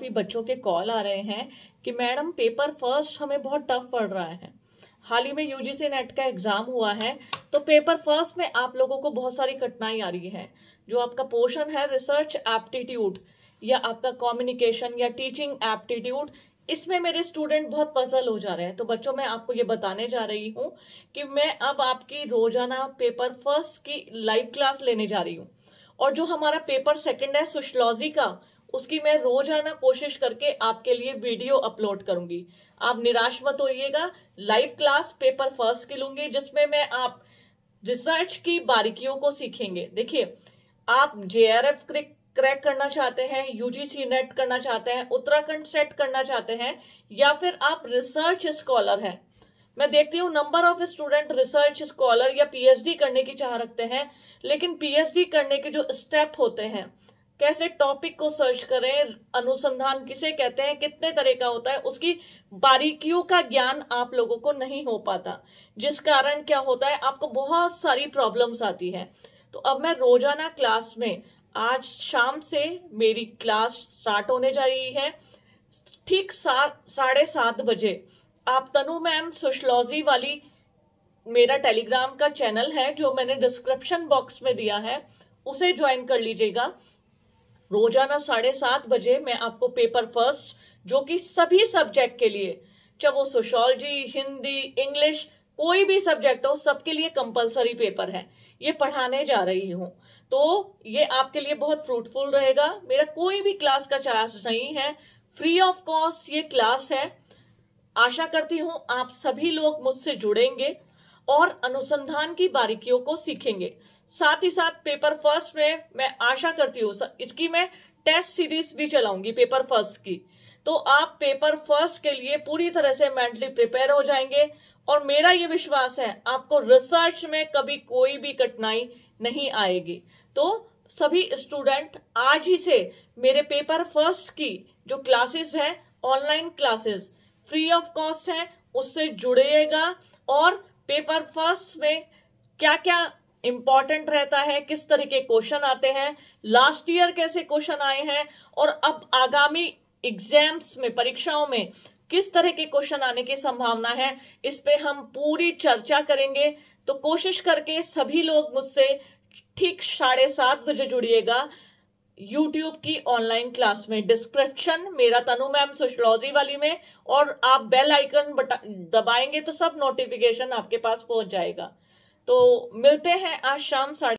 काफ़ी बच्चों के कॉल आ रहे हैं कि मैडम पेपर फर्स्ट हमें बहुत टफ पड़ रहा है हाल ही में यूजीसी नेट का एग्ज़ाम हुआ है तो पेपर फर्स्ट में आप लोगों को बहुत सारी कठिनाई आ रही है जो आपका पोर्शन है रिसर्च एप्टीट्यूड या आपका कम्युनिकेशन या टीचिंग एप्टीट्यूड इसमें मेरे स्टूडेंट बहुत पजल हो जा रहे हैं तो बच्चों मैं आपको ये बताने जा रही हूँ कि मैं अब आपकी रोजाना पेपर फर्स्ट की लाइव क्लास लेने जा रही हूँ और जो हमारा पेपर सेकंड है सोशलॉजी का उसकी मैं रोजाना कोशिश करके आपके लिए वीडियो अपलोड करूंगी आप निराश मत होइएगा लाइव क्लास पेपर फर्स्ट की लूंगी जिसमें मैं आप रिसर्च की बारीकियों को सीखेंगे देखिए आप जेआरएफ एफ क्रैक करना चाहते हैं यूजीसी नेट करना चाहते हैं उत्तराखंड सेट करना चाहते हैं या फिर आप रिसर्च स्कॉलर हैं मैं देखती हूँ number of student research scholar या पीएचडी करने की चाह रखते हैं लेकिन पीएचडी करने के जो स्टेप होते हैं कैसे टॉपिक को सर्च करें अनुसंधान किसे कहते हैं कितने तरह का होता है उसकी बारीकियों का ज्ञान आप लोगों को नहीं हो पाता जिस कारण क्या होता है आपको बहुत सारी प्रॉब्लम्स आती है तो अब मैं रोजाना क्लास में आज शाम से मेरी क्लास स्टार्ट होने जा रही है ठीक सात साढ़े सात बजे आप तनु मैम सोशलॉजी वाली मेरा टेलीग्राम का चैनल है जो मैंने डिस्क्रिप्शन बॉक्स में दिया है उसे ज्वाइन कर लीजिएगा रोजाना साढ़े सात बजे मैं आपको पेपर फर्स्ट जो कि सभी सब्जेक्ट के लिए चाहे वो सोशोलॉजी हिंदी इंग्लिश कोई भी सब्जेक्ट हो सबके लिए कंपलसरी पेपर है ये पढ़ाने जा रही हूँ तो ये आपके लिए बहुत फ्रूटफुल रहेगा मेरा कोई भी क्लास का चार्ज नहीं है फ्री ऑफ कॉस्ट ये क्लास है आशा करती हूँ आप सभी लोग मुझसे जुड़ेंगे और अनुसंधान की बारीकियों को सीखेंगे साथ ही साथ पेपर फर्स्ट में मैं आशा करती हूँ इसकी मैं टेस्ट सीरीज भी चलाऊंगी पेपर फर्स्ट की तो आप पेपर फर्स्ट के लिए पूरी तरह से मेंटली प्रिपेयर हो जाएंगे और मेरा ये विश्वास है आपको रिसर्च में कभी कोई भी कठिनाई नहीं आएगी तो सभी स्टूडेंट आज ही से मेरे पेपर फर्स्ट की जो क्लासेस है online classes free of cost है उससे जुड़िएगा और पेपर फर्स्ट में क्या क्या इंपॉर्टेंट रहता है किस तरह के क्वेश्चन आते हैं लास्ट ईयर कैसे क्वेश्चन आए हैं और अब आगामी एग्जाम्स में परीक्षाओं में किस तरह के क्वेश्चन आने की संभावना है इस पे हम पूरी चर्चा करेंगे तो कोशिश करके सभी लोग मुझसे ठीक साढ़े सात बजे जुड़िएगा यूट्यूब की ऑनलाइन क्लास में डिस्क्रिप्शन मेरा तनु मैम सोशोलॉजी वाली में और आप बेल आइकन दबाएंगे तो सब नोटिफिकेशन आपके पास पहुंच जाएगा तो मिलते हैं आज शाम साढ़े